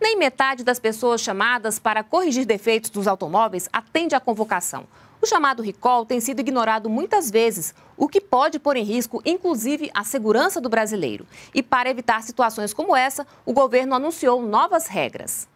Nem metade das pessoas chamadas para corrigir defeitos dos automóveis atende à convocação. O chamado recall tem sido ignorado muitas vezes, o que pode pôr em risco, inclusive, a segurança do brasileiro. E para evitar situações como essa, o governo anunciou novas regras.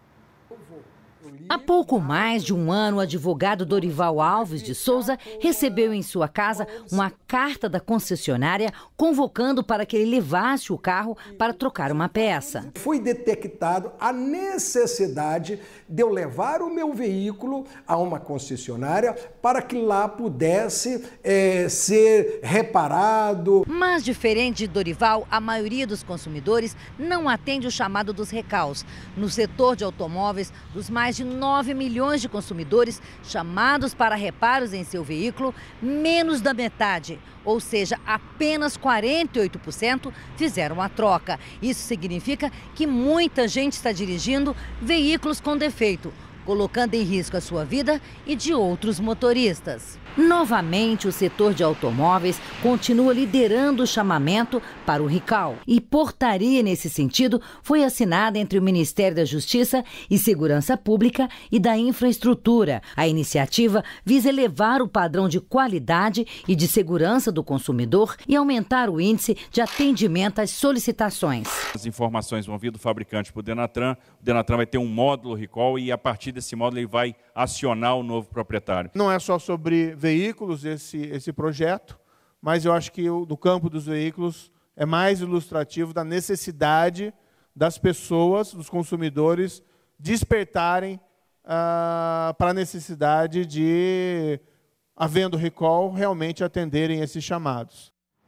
Há pouco mais de um ano, o advogado Dorival Alves de Souza recebeu em sua casa uma carta da concessionária convocando para que ele levasse o carro para trocar uma peça. Foi detectado a necessidade de eu levar o meu veículo a uma concessionária para que lá pudesse é, ser reparado. Mas, diferente de Dorival, a maioria dos consumidores não atende o chamado dos recaus. No setor de automóveis, dos mais mais de 9 milhões de consumidores chamados para reparos em seu veículo, menos da metade, ou seja, apenas 48%, fizeram a troca. Isso significa que muita gente está dirigindo veículos com defeito colocando em risco a sua vida e de outros motoristas. Novamente, o setor de automóveis continua liderando o chamamento para o RICAL. E portaria nesse sentido foi assinada entre o Ministério da Justiça e Segurança Pública e da Infraestrutura. A iniciativa visa elevar o padrão de qualidade e de segurança do consumidor e aumentar o índice de atendimento às solicitações. As informações vão vir do fabricante para o Denatran. O Denatran vai ter um módulo RICAL e a partir partir desse módulo, ele vai acionar o novo proprietário. Não é só sobre veículos esse, esse projeto, mas eu acho que o, do campo dos veículos é mais ilustrativo da necessidade das pessoas, dos consumidores, despertarem ah, para a necessidade de, havendo recall, realmente atenderem esses chamados.